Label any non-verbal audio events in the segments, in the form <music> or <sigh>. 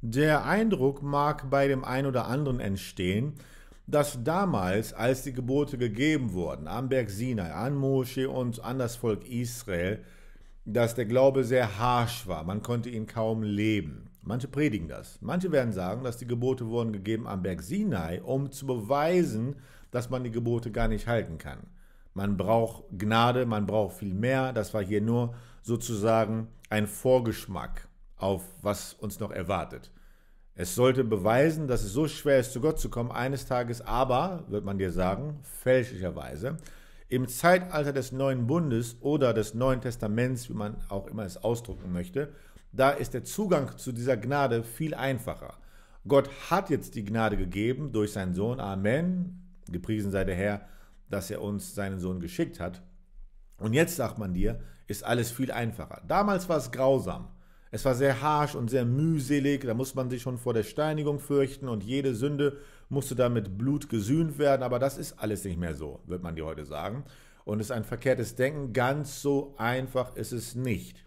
Der Eindruck mag bei dem einen oder anderen entstehen, dass damals, als die Gebote gegeben wurden, am Berg Sinai, an Moschee und an das Volk Israel, dass der Glaube sehr harsch war, man konnte ihn kaum leben. Manche predigen das. Manche werden sagen, dass die Gebote wurden gegeben am Berg Sinai, um zu beweisen, dass man die Gebote gar nicht halten kann. Man braucht Gnade, man braucht viel mehr. Das war hier nur sozusagen ein Vorgeschmack auf was uns noch erwartet. Es sollte beweisen, dass es so schwer ist, zu Gott zu kommen eines Tages, aber, wird man dir sagen, fälschlicherweise, im Zeitalter des neuen Bundes oder des neuen Testaments, wie man auch immer es ausdrucken möchte, da ist der Zugang zu dieser Gnade viel einfacher. Gott hat jetzt die Gnade gegeben durch seinen Sohn, Amen, gepriesen sei der Herr, dass er uns seinen Sohn geschickt hat. Und jetzt sagt man dir, ist alles viel einfacher. Damals war es grausam. Es war sehr harsch und sehr mühselig, da muss man sich schon vor der Steinigung fürchten und jede Sünde musste da mit Blut gesühnt werden, aber das ist alles nicht mehr so, wird man dir heute sagen. Und ist ein verkehrtes Denken, ganz so einfach ist es nicht.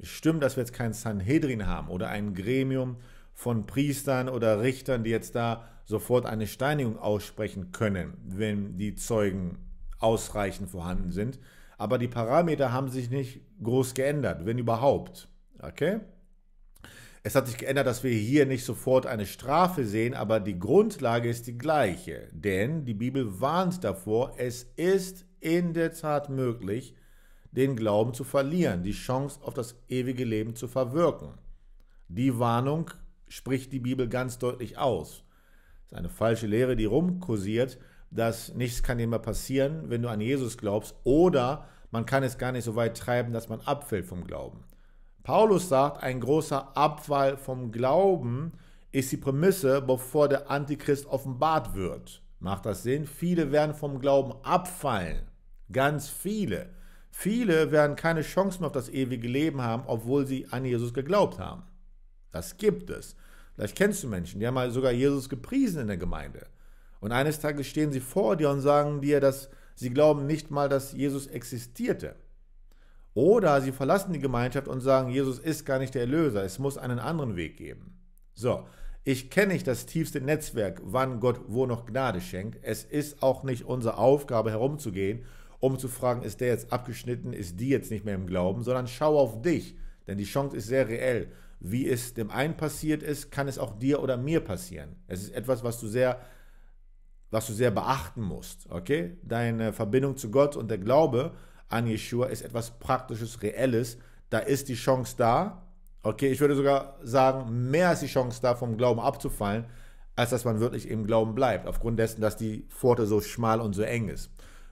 Stimmt, dass wir jetzt kein Sanhedrin haben oder ein Gremium von Priestern oder Richtern, die jetzt da sofort eine Steinigung aussprechen können, wenn die Zeugen ausreichend vorhanden sind aber die Parameter haben sich nicht groß geändert, wenn überhaupt. Okay? Es hat sich geändert, dass wir hier nicht sofort eine Strafe sehen, aber die Grundlage ist die gleiche. Denn die Bibel warnt davor, es ist in der Tat möglich, den Glauben zu verlieren, die Chance auf das ewige Leben zu verwirken. Die Warnung spricht die Bibel ganz deutlich aus. Das ist eine falsche Lehre, die rumkursiert, dass nichts kann dir mehr passieren, wenn du an Jesus glaubst, oder man kann es gar nicht so weit treiben, dass man abfällt vom Glauben. Paulus sagt, ein großer Abfall vom Glauben ist die Prämisse, bevor der Antichrist offenbart wird. Macht das Sinn? Viele werden vom Glauben abfallen. Ganz viele. Viele werden keine Chance mehr auf das ewige Leben haben, obwohl sie an Jesus geglaubt haben. Das gibt es. Vielleicht kennst du Menschen, die haben mal sogar Jesus gepriesen in der Gemeinde. Und eines Tages stehen sie vor dir und sagen dir, dass sie glauben nicht mal, dass Jesus existierte. Oder sie verlassen die Gemeinschaft und sagen, Jesus ist gar nicht der Erlöser, es muss einen anderen Weg geben. So, ich kenne nicht das tiefste Netzwerk, wann Gott wo noch Gnade schenkt. Es ist auch nicht unsere Aufgabe herumzugehen, um zu fragen, ist der jetzt abgeschnitten, ist die jetzt nicht mehr im Glauben, sondern schau auf dich, denn die Chance ist sehr reell. Wie es dem einen passiert ist, kann es auch dir oder mir passieren. Es ist etwas, was du sehr was du sehr beachten musst. Okay? Deine Verbindung zu Gott und der Glaube an Yeshua ist etwas Praktisches, Reelles. Da ist die Chance da. Okay, ich würde sogar sagen, mehr ist die Chance da, vom Glauben abzufallen, als dass man wirklich im Glauben bleibt, aufgrund dessen, dass die Pforte so schmal und so eng ist.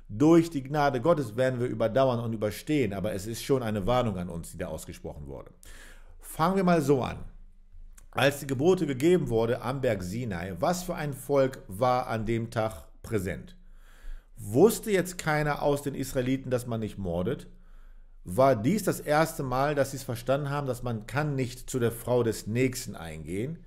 Durch die Gnade Gottes werden wir überdauern und überstehen, aber es ist schon eine Warnung an uns, die da ausgesprochen wurde. Fangen wir mal so an als die Gebote gegeben wurde am Berg Sinai, was für ein Volk war an dem Tag präsent? Wusste jetzt keiner aus den Israeliten, dass man nicht mordet? War dies das erste Mal, dass sie es verstanden haben, dass man kann nicht zu der Frau des Nächsten eingehen?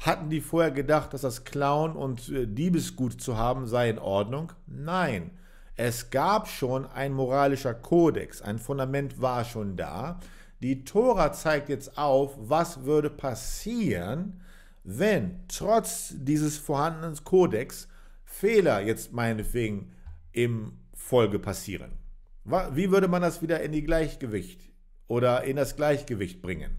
Hatten die vorher gedacht, dass das Clown und äh, Diebesgut zu haben sei in Ordnung? Nein. Es gab schon ein moralischer Kodex, ein Fundament war schon da. Die Tora zeigt jetzt auf, was würde passieren, wenn trotz dieses vorhandenen Kodex Fehler jetzt meinetwegen im Folge passieren. Wie würde man das wieder in die Gleichgewicht oder in das Gleichgewicht bringen?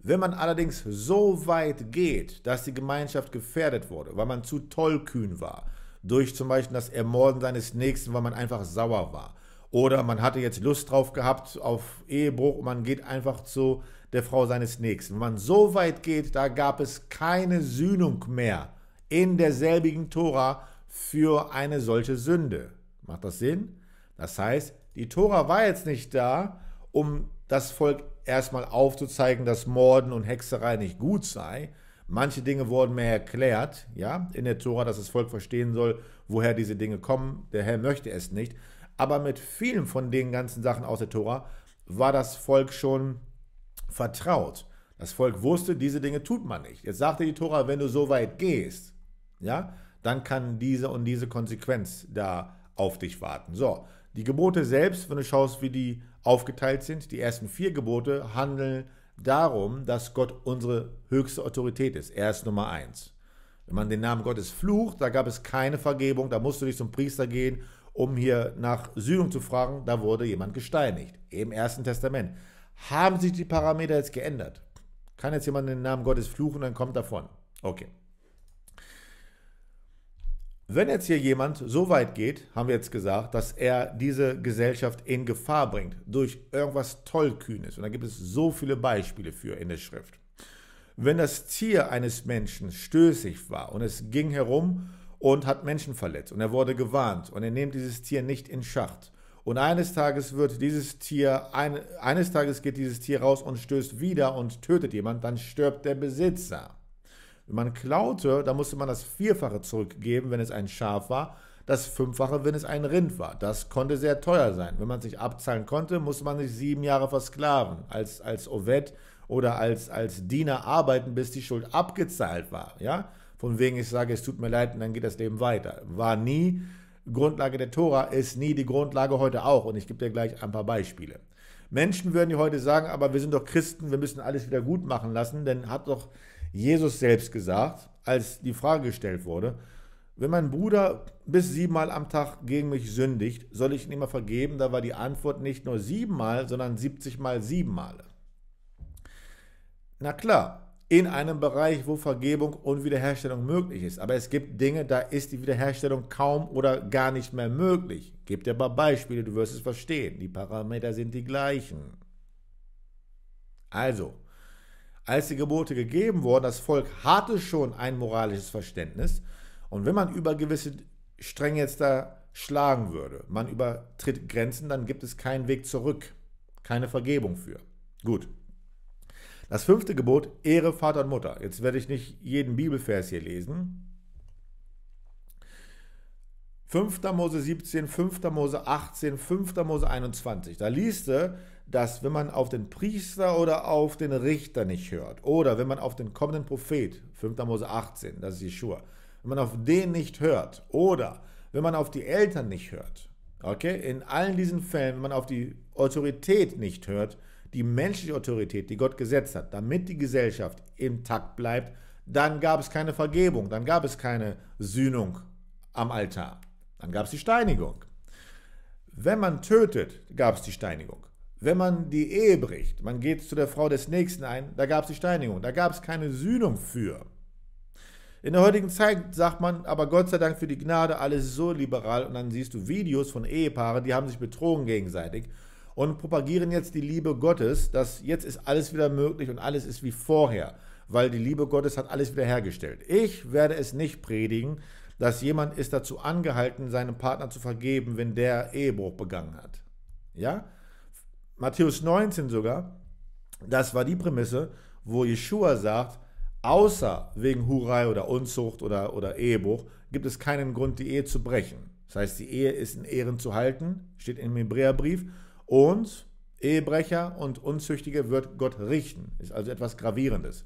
Wenn man allerdings so weit geht, dass die Gemeinschaft gefährdet wurde, weil man zu tollkühn war, durch zum Beispiel das Ermorden seines Nächsten, weil man einfach sauer war, oder man hatte jetzt Lust drauf gehabt auf Ehebruch und man geht einfach zu der Frau seines Nächsten. Wenn man so weit geht, da gab es keine Sühnung mehr in derselbigen Tora für eine solche Sünde. Macht das Sinn? Das heißt, die Tora war jetzt nicht da, um das Volk erstmal aufzuzeigen, dass Morden und Hexerei nicht gut sei. Manche Dinge wurden mehr erklärt, ja, in der Tora, dass das Volk verstehen soll, woher diese Dinge kommen. Der Herr möchte es nicht. Aber mit vielen von den ganzen Sachen aus der Tora war das Volk schon vertraut. Das Volk wusste, diese Dinge tut man nicht. Jetzt sagte die Tora, wenn du so weit gehst, ja, dann kann diese und diese Konsequenz da auf dich warten. So, die Gebote selbst, wenn du schaust, wie die aufgeteilt sind, die ersten vier Gebote handeln darum, dass Gott unsere höchste Autorität ist. Er ist Nummer eins. Wenn man den Namen Gottes flucht, da gab es keine Vergebung, da musst du nicht zum Priester gehen um hier nach Sühnung zu fragen, da wurde jemand gesteinigt. Im Ersten Testament. Haben sich die Parameter jetzt geändert? Kann jetzt jemand den Namen Gottes fluchen, dann kommt davon. Okay. Wenn jetzt hier jemand so weit geht, haben wir jetzt gesagt, dass er diese Gesellschaft in Gefahr bringt durch irgendwas Tollkühnes. Und da gibt es so viele Beispiele für in der Schrift. Wenn das Tier eines Menschen stößig war und es ging herum und hat Menschen verletzt und er wurde gewarnt und er nimmt dieses Tier nicht in Schacht. Und eines Tages wird dieses Tier, ein, eines Tages geht dieses Tier raus und stößt wieder und tötet jemand, dann stirbt der Besitzer. Wenn man klaute, dann musste man das Vierfache zurückgeben, wenn es ein Schaf war, das Fünffache, wenn es ein Rind war. Das konnte sehr teuer sein. Wenn man sich abzahlen konnte, musste man sich sieben Jahre versklaven, als, als Ovet oder als, als Diener arbeiten, bis die Schuld abgezahlt war. Ja? von wegen ich sage, es tut mir leid und dann geht das Leben weiter. War nie Grundlage der Tora, ist nie die Grundlage heute auch. Und ich gebe dir gleich ein paar Beispiele. Menschen würden dir heute sagen, aber wir sind doch Christen, wir müssen alles wieder gut machen lassen, denn hat doch Jesus selbst gesagt, als die Frage gestellt wurde, wenn mein Bruder bis siebenmal am Tag gegen mich sündigt, soll ich ihn immer vergeben? Da war die Antwort nicht nur siebenmal, sondern siebzigmal siebenmal. Na klar, in einem Bereich, wo Vergebung und Wiederherstellung möglich ist. Aber es gibt Dinge, da ist die Wiederherstellung kaum oder gar nicht mehr möglich. Gebt dir ein paar Beispiele, du wirst es verstehen. Die Parameter sind die gleichen. Also, als die Gebote gegeben wurden, das Volk hatte schon ein moralisches Verständnis. Und wenn man über gewisse Stränge jetzt da schlagen würde, man übertritt Grenzen, dann gibt es keinen Weg zurück, keine Vergebung für. Gut, das fünfte Gebot, Ehre Vater und Mutter. Jetzt werde ich nicht jeden Bibelvers hier lesen. 5. Mose 17, 5. Mose 18, 5. Mose 21. Da liest du, dass wenn man auf den Priester oder auf den Richter nicht hört oder wenn man auf den kommenden Prophet, 5. Mose 18, das ist Jeschua, wenn man auf den nicht hört oder wenn man auf die Eltern nicht hört, okay, in allen diesen Fällen, wenn man auf die Autorität nicht hört, die menschliche Autorität, die Gott gesetzt hat, damit die Gesellschaft im Takt bleibt, dann gab es keine Vergebung, dann gab es keine Sühnung am Altar, dann gab es die Steinigung. Wenn man tötet, gab es die Steinigung. Wenn man die Ehe bricht, man geht zu der Frau des Nächsten ein, da gab es die Steinigung, da gab es keine Sühnung für. In der heutigen Zeit sagt man aber Gott sei Dank für die Gnade alles so liberal und dann siehst du Videos von Ehepaaren, die haben sich betrogen gegenseitig und propagieren jetzt die Liebe Gottes, dass jetzt ist alles wieder möglich und alles ist wie vorher, weil die Liebe Gottes hat alles wieder hergestellt. Ich werde es nicht predigen, dass jemand ist dazu angehalten, seinem Partner zu vergeben, wenn der Ehebruch begangen hat. Ja? Matthäus 19 sogar, das war die Prämisse, wo Jeshua sagt, außer wegen Hurei oder Unzucht oder, oder Ehebruch gibt es keinen Grund, die Ehe zu brechen. Das heißt, die Ehe ist in Ehren zu halten, steht im Hebräerbrief und Ehebrecher und Unzüchtige wird Gott richten. Ist also etwas Gravierendes.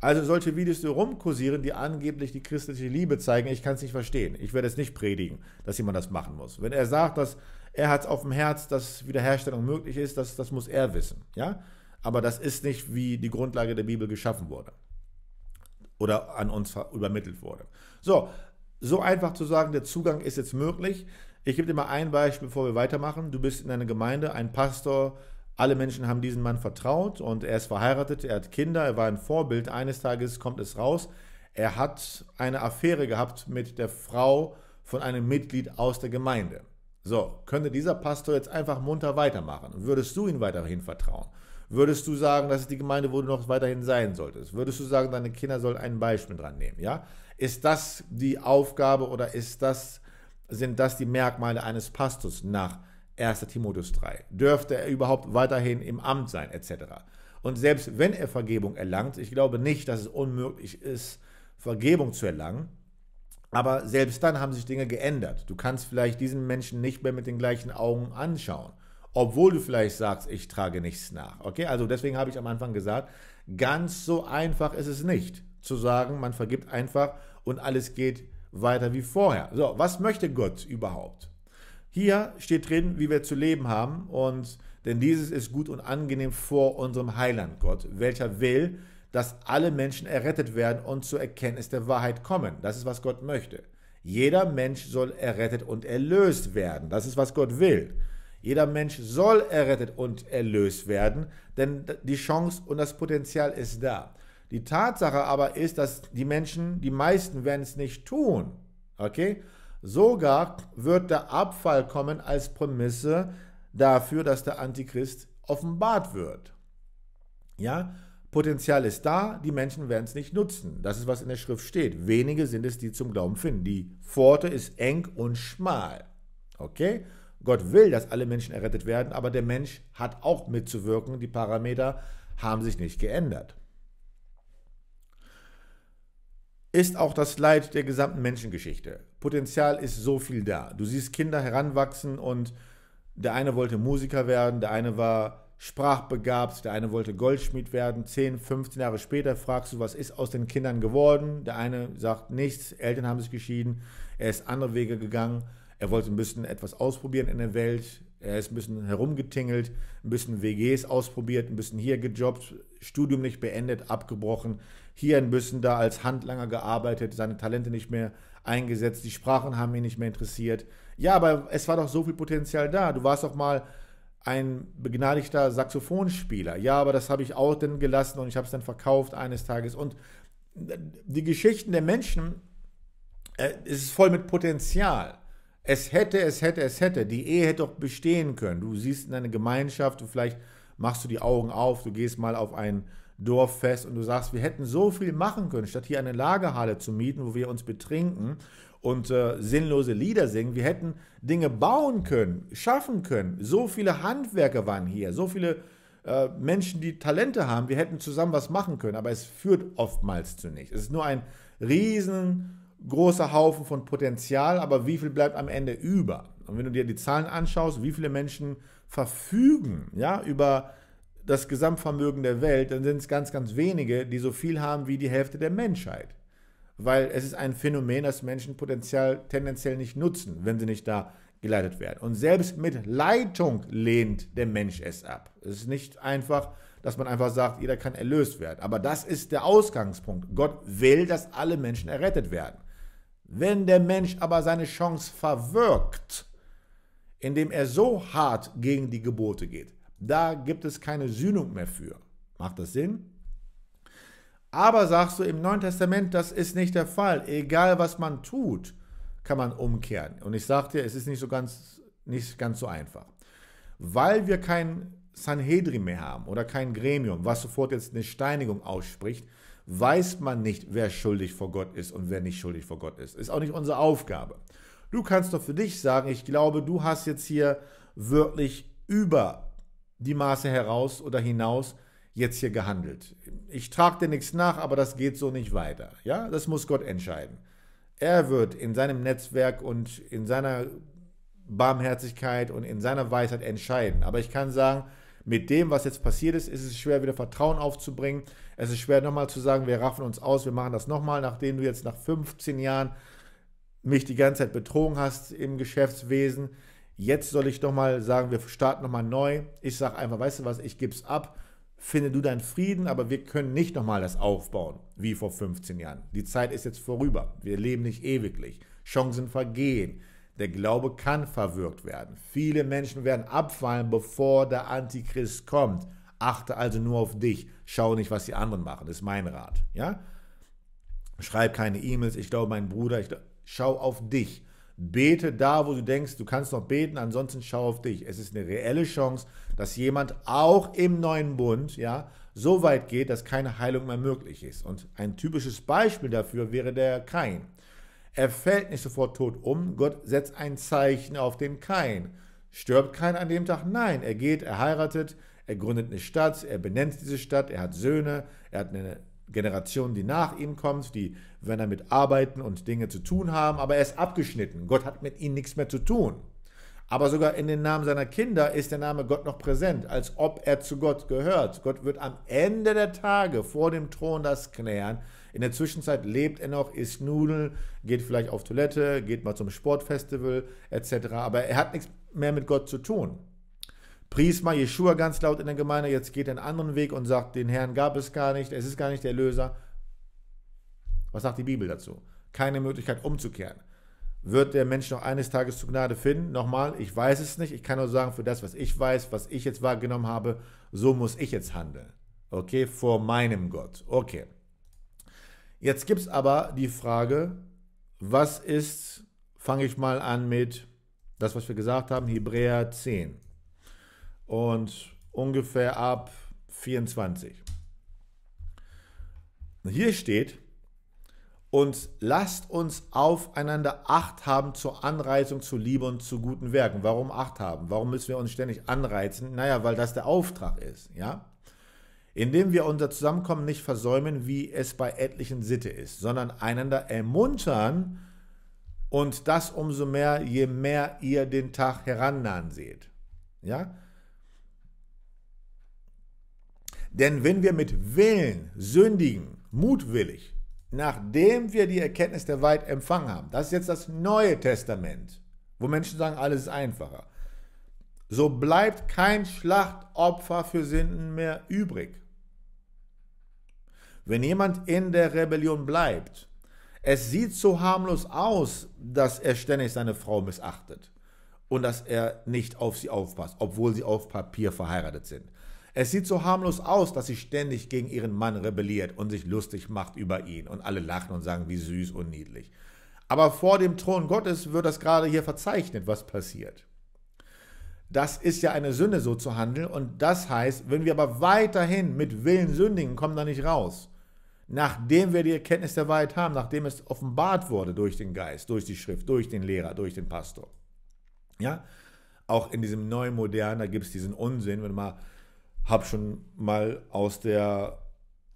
Also solche Videos, die rumkursieren, die angeblich die christliche Liebe zeigen, ich kann es nicht verstehen. Ich werde es nicht predigen, dass jemand das machen muss. Wenn er sagt, dass er hat es auf dem Herz, dass Wiederherstellung möglich ist, das, das muss er wissen. Ja? Aber das ist nicht, wie die Grundlage der Bibel geschaffen wurde oder an uns übermittelt wurde. So, so einfach zu sagen, der Zugang ist jetzt möglich. Ich gebe dir mal ein Beispiel, bevor wir weitermachen. Du bist in einer Gemeinde, ein Pastor, alle Menschen haben diesen Mann vertraut und er ist verheiratet, er hat Kinder, er war ein Vorbild. Eines Tages kommt es raus, er hat eine Affäre gehabt mit der Frau von einem Mitglied aus der Gemeinde. So, könnte dieser Pastor jetzt einfach munter weitermachen? Würdest du ihm weiterhin vertrauen? Würdest du sagen, das ist die Gemeinde, wo du noch weiterhin sein solltest? Würdest du sagen, deine Kinder sollen ein Beispiel dran nehmen? Ja? Ist das die Aufgabe oder ist das sind das die Merkmale eines Pastors nach 1 Timotheus 3. Dürfte er überhaupt weiterhin im Amt sein, etc. Und selbst wenn er Vergebung erlangt, ich glaube nicht, dass es unmöglich ist, Vergebung zu erlangen, aber selbst dann haben sich Dinge geändert. Du kannst vielleicht diesen Menschen nicht mehr mit den gleichen Augen anschauen, obwohl du vielleicht sagst, ich trage nichts nach. Okay, also deswegen habe ich am Anfang gesagt, ganz so einfach ist es nicht, zu sagen, man vergibt einfach und alles geht weiter wie vorher. So, was möchte Gott überhaupt? Hier steht drin, wie wir zu leben haben und denn dieses ist gut und angenehm vor unserem Heiland Gott, welcher will, dass alle Menschen errettet werden und zur Erkenntnis der Wahrheit kommen. Das ist, was Gott möchte. Jeder Mensch soll errettet und erlöst werden. Das ist, was Gott will. Jeder Mensch soll errettet und erlöst werden, denn die Chance und das Potenzial ist da. Die Tatsache aber ist, dass die Menschen, die meisten werden es nicht tun. Okay? Sogar wird der Abfall kommen als Prämisse dafür, dass der Antichrist offenbart wird. Ja? Potenzial ist da, die Menschen werden es nicht nutzen. Das ist, was in der Schrift steht. Wenige sind es, die zum Glauben finden. Die Pforte ist eng und schmal. Okay? Gott will, dass alle Menschen errettet werden, aber der Mensch hat auch mitzuwirken. Die Parameter haben sich nicht geändert. ist auch das Leid der gesamten Menschengeschichte. Potenzial ist so viel da. Du siehst Kinder heranwachsen und der eine wollte Musiker werden, der eine war sprachbegabt, der eine wollte Goldschmied werden. 10, 15 Jahre später fragst du, was ist aus den Kindern geworden? Der eine sagt nichts, Eltern haben sich geschieden, er ist andere Wege gegangen, er wollte ein bisschen etwas ausprobieren in der Welt, er ist ein bisschen herumgetingelt, ein bisschen WGs ausprobiert, ein bisschen hier gejobbt, Studium nicht beendet, abgebrochen hier ein bisschen da als Handlanger gearbeitet, seine Talente nicht mehr eingesetzt, die Sprachen haben ihn nicht mehr interessiert. Ja, aber es war doch so viel Potenzial da. Du warst doch mal ein begnadigter Saxophonspieler. Ja, aber das habe ich auch dann gelassen und ich habe es dann verkauft eines Tages. Und äh, die Geschichten der Menschen, äh, es ist voll mit Potenzial. Es hätte, es hätte, es hätte. Die Ehe hätte doch bestehen können. Du siehst in eine Gemeinschaft und vielleicht machst du die Augen auf, du gehst mal auf einen Dorffest und du sagst, wir hätten so viel machen können, statt hier eine Lagerhalle zu mieten, wo wir uns betrinken und äh, sinnlose Lieder singen. Wir hätten Dinge bauen können, schaffen können. So viele Handwerker waren hier, so viele äh, Menschen, die Talente haben. Wir hätten zusammen was machen können, aber es führt oftmals zu nichts. Es ist nur ein riesengroßer Haufen von Potenzial, aber wie viel bleibt am Ende über? Und wenn du dir die Zahlen anschaust, wie viele Menschen verfügen ja, über das Gesamtvermögen der Welt, dann sind es ganz, ganz wenige, die so viel haben wie die Hälfte der Menschheit. Weil es ist ein Phänomen, das Menschen potenziell tendenziell nicht nutzen, wenn sie nicht da geleitet werden. Und selbst mit Leitung lehnt der Mensch es ab. Es ist nicht einfach, dass man einfach sagt, jeder kann erlöst werden. Aber das ist der Ausgangspunkt. Gott will, dass alle Menschen errettet werden. Wenn der Mensch aber seine Chance verwirkt, indem er so hart gegen die Gebote geht, da gibt es keine Sühnung mehr für. Macht das Sinn? Aber sagst du im Neuen Testament, das ist nicht der Fall. Egal was man tut, kann man umkehren. Und ich sage dir, es ist nicht so ganz, nicht ganz so einfach. Weil wir kein Sanhedrin mehr haben oder kein Gremium, was sofort jetzt eine Steinigung ausspricht, weiß man nicht, wer schuldig vor Gott ist und wer nicht schuldig vor Gott ist. Ist auch nicht unsere Aufgabe. Du kannst doch für dich sagen, ich glaube, du hast jetzt hier wirklich über die Maße heraus oder hinaus jetzt hier gehandelt. Ich trage dir nichts nach, aber das geht so nicht weiter. Ja, das muss Gott entscheiden. Er wird in seinem Netzwerk und in seiner Barmherzigkeit und in seiner Weisheit entscheiden. Aber ich kann sagen, mit dem, was jetzt passiert ist, ist es schwer, wieder Vertrauen aufzubringen. Es ist schwer, nochmal zu sagen, wir raffen uns aus, wir machen das nochmal, nachdem du jetzt nach 15 Jahren mich die ganze Zeit betrogen hast im Geschäftswesen. Jetzt soll ich doch mal sagen, wir starten nochmal neu. Ich sage einfach, weißt du was, ich gebe es ab, finde du deinen Frieden, aber wir können nicht nochmal das aufbauen, wie vor 15 Jahren. Die Zeit ist jetzt vorüber. Wir leben nicht ewiglich. Chancen vergehen. Der Glaube kann verwirkt werden. Viele Menschen werden abfallen, bevor der Antichrist kommt. Achte also nur auf dich. Schau nicht, was die anderen machen. Das ist mein Rat. Ja? Schreib keine E-Mails. Ich glaube, mein Bruder. Ich glaub, schau auf dich. Bete da, wo du denkst, du kannst noch beten, ansonsten schau auf dich. Es ist eine reelle Chance, dass jemand auch im neuen Bund, ja, so weit geht, dass keine Heilung mehr möglich ist. Und ein typisches Beispiel dafür wäre der Kain. Er fällt nicht sofort tot um, Gott setzt ein Zeichen auf den Kain. Stirbt Kain an dem Tag? Nein, er geht, er heiratet, er gründet eine Stadt, er benennt diese Stadt, er hat Söhne, er hat eine Generationen, die nach ihm kommt, die werden damit arbeiten und Dinge zu tun haben, aber er ist abgeschnitten. Gott hat mit ihnen nichts mehr zu tun. Aber sogar in den Namen seiner Kinder ist der Name Gott noch präsent, als ob er zu Gott gehört. Gott wird am Ende der Tage vor dem Thron das klären. In der Zwischenzeit lebt er noch, isst Nudeln, geht vielleicht auf Toilette, geht mal zum Sportfestival etc. Aber er hat nichts mehr mit Gott zu tun. Priesma Jeshua ganz laut in der Gemeinde, jetzt geht er einen anderen Weg und sagt, den Herrn gab es gar nicht, es ist gar nicht der Erlöser. Was sagt die Bibel dazu? Keine Möglichkeit umzukehren. Wird der Mensch noch eines Tages zur Gnade finden? Nochmal, ich weiß es nicht. Ich kann nur sagen, für das, was ich weiß, was ich jetzt wahrgenommen habe, so muss ich jetzt handeln. Okay, vor meinem Gott. Okay. Jetzt gibt es aber die Frage, was ist, fange ich mal an mit das, was wir gesagt haben, Hebräer 10 und ungefähr ab 24. Hier steht, und lasst uns aufeinander Acht haben zur Anreizung zu Liebe und zu guten Werken. Warum Acht haben? Warum müssen wir uns ständig anreizen? Naja, weil das der Auftrag ist, ja? Indem wir unser Zusammenkommen nicht versäumen, wie es bei etlichen Sitte ist, sondern einander ermuntern und das umso mehr, je mehr ihr den Tag herannahen seht. Ja? Denn wenn wir mit Willen sündigen, mutwillig, nachdem wir die Erkenntnis der Wahrheit empfangen haben, das ist jetzt das Neue Testament, wo Menschen sagen, alles ist einfacher, so bleibt kein Schlachtopfer für Sünden mehr übrig. Wenn jemand in der Rebellion bleibt, es sieht so harmlos aus, dass er ständig seine Frau missachtet und dass er nicht auf sie aufpasst, obwohl sie auf Papier verheiratet sind. Es sieht so harmlos aus, dass sie ständig gegen ihren Mann rebelliert und sich lustig macht über ihn und alle lachen und sagen, wie süß und niedlich. Aber vor dem Thron Gottes wird das gerade hier verzeichnet, was passiert. Das ist ja eine Sünde, so zu handeln. Und das heißt, wenn wir aber weiterhin mit Willen sündigen, kommen da nicht raus. Nachdem wir die Erkenntnis der Wahrheit haben, nachdem es offenbart wurde durch den Geist, durch die Schrift, durch den Lehrer, durch den Pastor. Ja, auch in diesem neuen Modern, da gibt es diesen Unsinn, wenn man mal habe schon mal aus der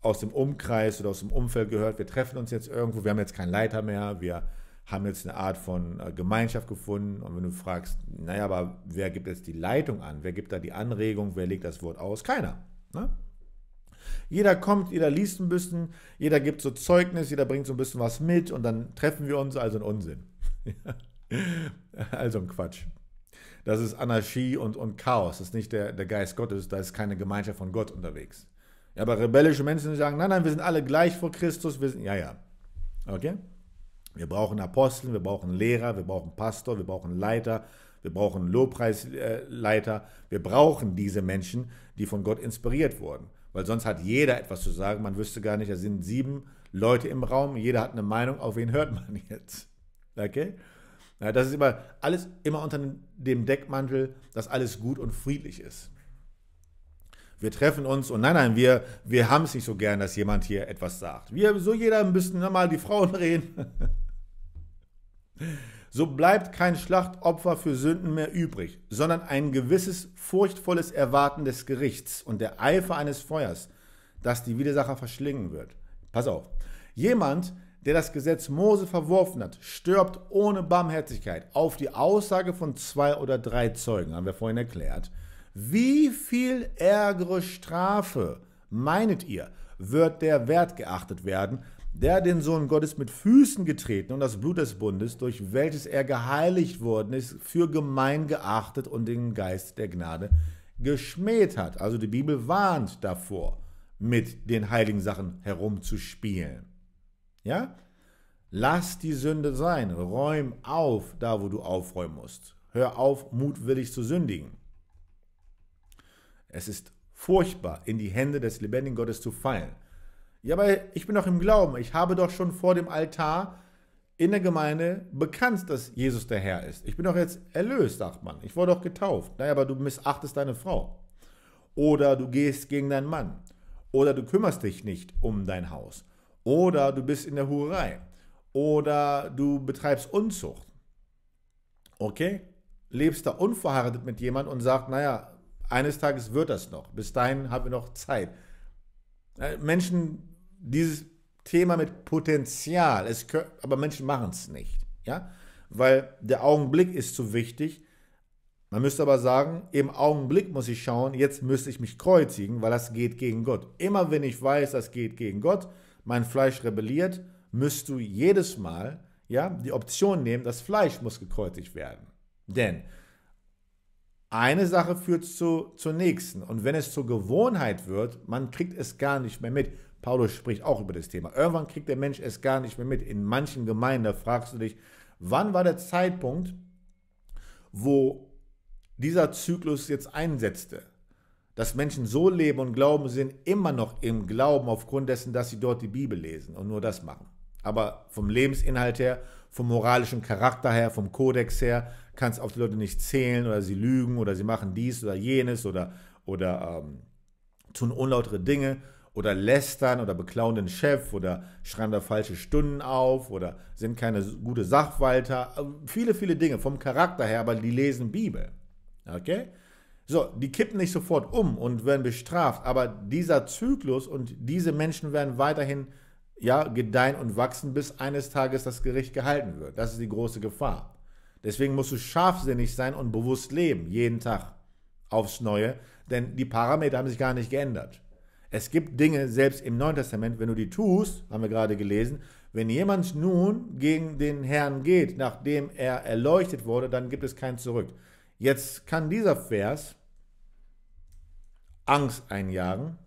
aus dem Umkreis oder aus dem Umfeld gehört, wir treffen uns jetzt irgendwo, wir haben jetzt keinen Leiter mehr, wir haben jetzt eine Art von äh, Gemeinschaft gefunden. Und wenn du fragst, naja, aber wer gibt jetzt die Leitung an? Wer gibt da die Anregung? Wer legt das Wort aus? Keiner. Ne? Jeder kommt, jeder liest ein bisschen, jeder gibt so Zeugnis, jeder bringt so ein bisschen was mit und dann treffen wir uns, also ein Unsinn. <laughs> also ein Quatsch das ist Anarchie und, und Chaos. Das ist nicht der, der Geist Gottes, da ist keine Gemeinschaft von Gott unterwegs. Ja, aber rebellische Menschen sagen, nein, nein, wir sind alle gleich vor Christus, wir sind, ja, ja. Okay? Wir brauchen Aposteln, wir brauchen Lehrer, wir brauchen Pastor, wir brauchen Leiter, wir brauchen Lobpreisleiter. Wir brauchen diese Menschen, die von Gott inspiriert wurden. Weil sonst hat jeder etwas zu sagen. Man wüsste gar nicht, da sind sieben Leute im Raum, jeder hat eine Meinung, auf wen hört man jetzt? Okay? Ja, das ist immer alles immer unter dem Deckmantel, dass alles gut und friedlich ist. Wir treffen uns und nein, nein, wir, wir haben es nicht so gern, dass jemand hier etwas sagt. Wir, so jeder müssen mal die Frauen <laughs> reden. so bleibt kein Schlachtopfer für Sünden mehr übrig, sondern ein gewisses furchtvolles Erwarten des Gerichts und der Eifer eines Feuers, das die Widersacher verschlingen wird. Pass auf. Jemand, der das Gesetz Mose verworfen hat, stirbt ohne Barmherzigkeit auf die Aussage von zwei oder drei Zeugen, haben wir vorhin erklärt, wie viel ärgere Strafe, meinet ihr, wird der Wert geachtet werden, der den Sohn Gottes mit Füßen getreten und das Blut des Bundes, durch welches er geheiligt worden ist, für gemein geachtet und den Geist der Gnade geschmäht hat. Also die Bibel warnt davor, mit den heiligen Sachen herumzuspielen. Ja? Lass die Sünde sein. Räum auf, da wo du aufräumen musst. Hör auf, mutwillig zu sündigen. Es ist furchtbar, in die Hände des lebendigen Gottes zu fallen. Ja, aber ich bin doch im Glauben. Ich habe doch schon vor dem Altar in der Gemeinde bekannt, dass Jesus der Herr ist. Ich bin doch jetzt erlöst, sagt man. Ich wurde doch getauft. Naja, aber du missachtest deine Frau. Oder du gehst gegen deinen Mann. Oder du kümmerst dich nicht um dein Haus. Oder du bist in der Hurerei. Oder du betreibst Unzucht. Okay? Lebst da unverheiratet mit jemand und sagst, naja, eines Tages wird das noch. Bis dahin haben wir noch Zeit. Äh, Menschen, dieses Thema mit Potenzial, es können, aber Menschen machen es nicht. Ja? Weil der Augenblick ist zu wichtig. Man müsste aber sagen, im Augenblick muss ich schauen, jetzt müsste ich mich kreuzigen, weil das geht gegen Gott. Immer wenn ich weiß, das geht gegen Gott, mein Fleisch rebelliert, müsst du jedes Mal ja, die Option nehmen, das Fleisch muss gekreuzigt werden. Denn eine Sache führt zu, zur nächsten. Und wenn es zur Gewohnheit wird, man kriegt es gar nicht mehr mit. Paulus spricht auch über das Thema. Irgendwann kriegt der Mensch es gar nicht mehr mit. In manchen Gemeinden fragst du dich, wann war der Zeitpunkt, wo dieser Zyklus jetzt einsetzte? dass Menschen so leben und glauben, sind immer noch im Glauben aufgrund dessen, dass sie dort die Bibel lesen und nur das machen. Aber vom Lebensinhalt her, vom moralischen Charakter her, vom Kodex her, kann es auf die Leute nicht zählen oder sie lügen oder sie machen dies oder jenes oder, oder ähm, tun unlautere Dinge oder lästern oder beklauen den Chef oder schreiben da falsche Stunden auf oder sind keine gute Sachwalter. Äh, viele, viele Dinge vom Charakter her, aber die lesen Bibel. Okay? So, die kippen nicht sofort um und werden bestraft, aber dieser Zyklus und diese Menschen werden weiterhin ja, gedeihen und wachsen, bis eines Tages das Gericht gehalten wird. Das ist die große Gefahr. Deswegen musst du scharfsinnig sein und bewusst leben, jeden Tag aufs Neue, denn die Parameter haben sich gar nicht geändert. Es gibt Dinge, selbst im Neuen Testament, wenn du die tust, haben wir gerade gelesen, wenn jemand nun gegen den Herrn geht, nachdem er erleuchtet wurde, dann gibt es kein Zurück. Jetzt kann dieser Vers Angst einjagen.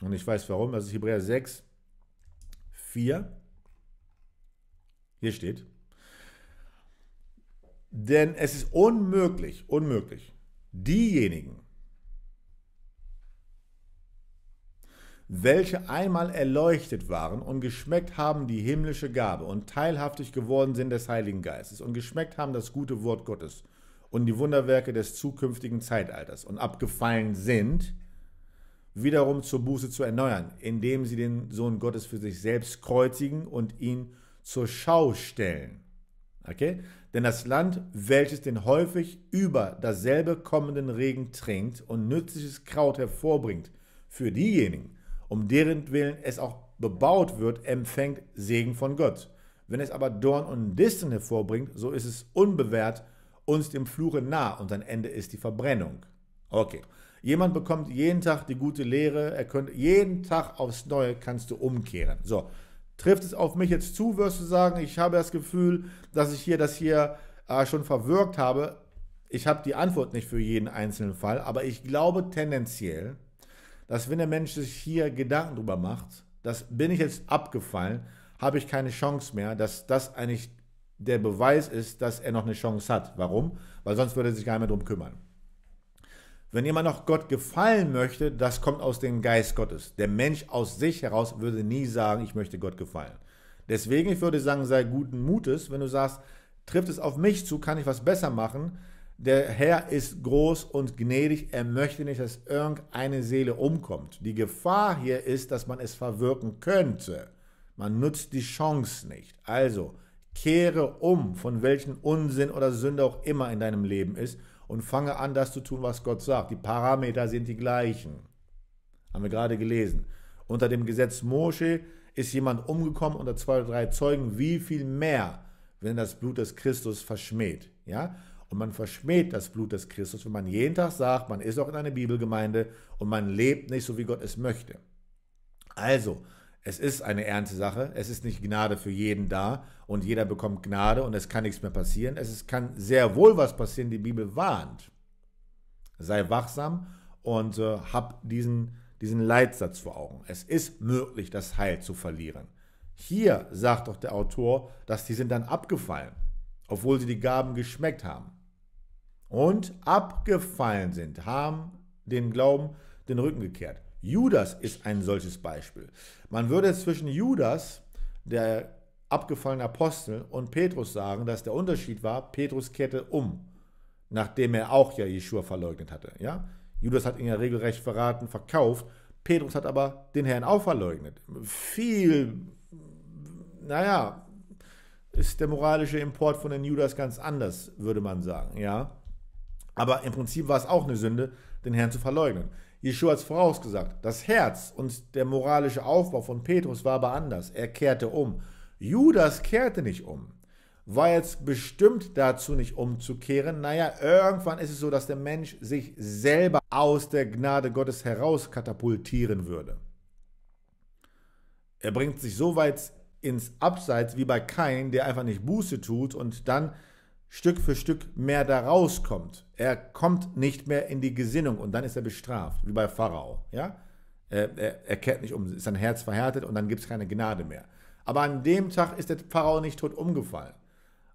Und ich weiß warum. Das ist Hebräer 6, 4. Hier steht. Denn es ist unmöglich, unmöglich, diejenigen, welche einmal erleuchtet waren und geschmeckt haben die himmlische Gabe und teilhaftig geworden sind des Heiligen Geistes und geschmeckt haben das gute Wort Gottes und die Wunderwerke des zukünftigen Zeitalters und abgefallen sind, wiederum zur Buße zu erneuern, indem sie den Sohn Gottes für sich selbst kreuzigen und ihn zur Schau stellen. Okay? Denn das Land, welches den häufig über dasselbe kommenden Regen trinkt und nützliches Kraut hervorbringt, für diejenigen, um deren Willen es auch bebaut wird, empfängt Segen von Gott. Wenn es aber Dorn und Disteln hervorbringt, so ist es unbewährt uns dem Fluche nah und sein Ende ist die Verbrennung. Okay. Jemand bekommt jeden Tag die gute Lehre, er könnte jeden Tag aufs Neue kannst du umkehren. So, trifft es auf mich jetzt zu, wirst du sagen, ich habe das Gefühl, dass ich hier das hier äh, schon verwirkt habe. Ich habe die Antwort nicht für jeden einzelnen Fall, aber ich glaube tendenziell, dass wenn der Mensch sich hier Gedanken drüber macht, das bin ich jetzt abgefallen, habe ich keine Chance mehr, dass das eigentlich der Beweis ist, dass er noch eine Chance hat. Warum? Weil sonst würde er sich gar nicht mehr darum kümmern. Wenn jemand noch Gott gefallen möchte, das kommt aus dem Geist Gottes. Der Mensch aus sich heraus würde nie sagen, ich möchte Gott gefallen. Deswegen, ich würde sagen, sei guten Mutes, wenn du sagst, trifft es auf mich zu, kann ich was besser machen. Der Herr ist groß und gnädig, er möchte nicht, dass irgendeine Seele umkommt. Die Gefahr hier ist, dass man es verwirken könnte. Man nutzt die Chance nicht. Also, Kehre um, von welchem Unsinn oder Sünde auch immer in deinem Leben ist, und fange an, das zu tun, was Gott sagt. Die Parameter sind die gleichen. Haben wir gerade gelesen. Unter dem Gesetz Mosche ist jemand umgekommen unter zwei oder drei Zeugen, wie viel mehr, wenn das Blut des Christus verschmäht. Ja? Und man verschmäht das Blut des Christus, wenn man jeden Tag sagt, man ist auch in einer Bibelgemeinde und man lebt nicht so, wie Gott es möchte. Also, es ist eine ernste Sache. Es ist nicht Gnade für jeden da und jeder bekommt Gnade und es kann nichts mehr passieren. Es ist, kann sehr wohl was passieren. Die Bibel warnt. Sei wachsam und äh, hab diesen, diesen Leitsatz vor Augen. Es ist möglich, das Heil zu verlieren. Hier sagt doch der Autor, dass die sind dann abgefallen, obwohl sie die Gaben geschmeckt haben. Und abgefallen sind, haben den Glauben den Rücken gekehrt. Judas ist ein solches Beispiel. Man würde zwischen Judas, der abgefallene Apostel, und Petrus sagen, dass der Unterschied war, Petrus kehrte um, nachdem er auch ja Jeschua verleugnet hatte. Ja? Judas hat ihn ja regelrecht verraten, verkauft. Petrus hat aber den Herrn auch verleugnet. Viel, naja, ist der moralische Import von den Judas ganz anders, würde man sagen. Ja? Aber im Prinzip war es auch eine Sünde, den Herrn zu verleugnen. Jesu hat es vorausgesagt. Das Herz und der moralische Aufbau von Petrus war aber anders. Er kehrte um. Judas kehrte nicht um. War jetzt bestimmt dazu, nicht umzukehren. Naja, irgendwann ist es so, dass der Mensch sich selber aus der Gnade Gottes heraus katapultieren würde. Er bringt sich so weit ins Abseits wie bei Kain, der einfach nicht Buße tut und dann Stück für Stück mehr da rauskommt. Er kommt nicht mehr in die Gesinnung und dann ist er bestraft, wie bei Pharao. Ja? Er, er, er kehrt nicht um, ist sein Herz verhärtet und dann gibt es keine Gnade mehr. Aber an dem Tag ist der Pharao nicht tot umgefallen.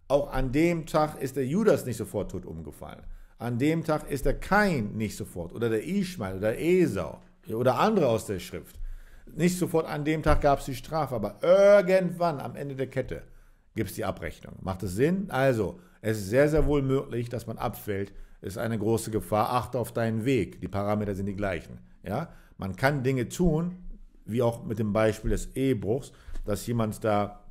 Auch an dem Tag ist der Judas nicht sofort tot umgefallen. An dem Tag ist der Kain nicht sofort oder der Ishmael oder Esau oder andere aus der Schrift. Nicht sofort an dem Tag gab es die Strafe, aber irgendwann am Ende der Kette gibt es die Abrechnung. Macht es Sinn? Also, es ist sehr, sehr wohl möglich, dass man abfällt. Es ist eine große Gefahr. Achte auf deinen Weg. Die Parameter sind die gleichen. Ja? Man kann Dinge tun, wie auch mit dem Beispiel des Ehebruchs, dass jemand da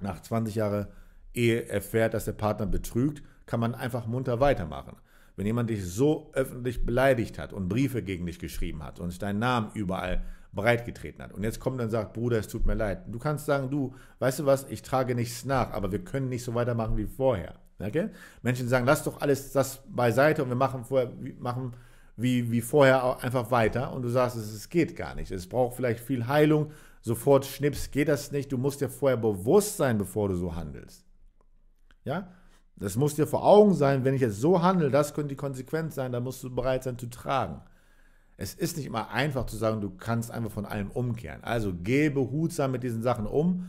nach 20 Jahren Ehe erfährt, dass der Partner betrügt, kann man einfach munter weitermachen. Wenn jemand dich so öffentlich beleidigt hat und Briefe gegen dich geschrieben hat und deinen Namen überall breitgetreten hat und jetzt kommt und sagt, Bruder, es tut mir leid. Du kannst sagen, du, weißt du was, ich trage nichts nach, aber wir können nicht so weitermachen wie vorher. Okay? Menschen sagen, lass doch alles das beiseite und wir machen vorher, machen wie, wie vorher einfach weiter. Und du sagst, es, geht gar nicht. Es braucht vielleicht viel Heilung. Sofort schnips, geht das nicht. Du musst dir vorher bewusst sein, bevor du so handelst. Ja? Das muss dir vor Augen sein, wenn ich jetzt so handle, das könnte die Konsequenz sein, da musst du bereit sein zu tragen. Es ist nicht immer einfach zu sagen, du kannst einfach von allem umkehren. Also geh behutsam mit diesen Sachen um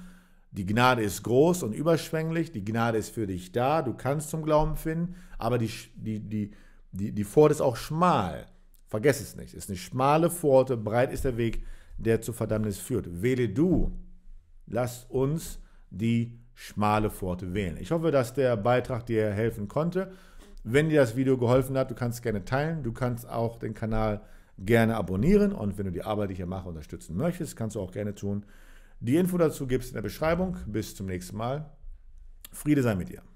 die Gnade ist groß und überschwänglich, die Gnade ist für dich da, du kannst zum Glauben finden, aber die, die, die, die, die Pforte ist auch schmal. Vergess es nicht, es ist eine schmale Pforte, breit ist der Weg, der zur Verdammnis führt. Wähle du, lass uns die schmale Pforte wählen. Ich hoffe, dass der Beitrag dir helfen konnte. Wenn dir das Video geholfen hat, du kannst gerne teilen, du kannst auch den Kanal gerne abonnieren und wenn du die Arbeit, die ich hier mache, unterstützen möchtest, kannst du auch gerne tun die Info dazu gibt es in der Beschreibung. Bis zum nächsten Mal. Friede sei mit dir.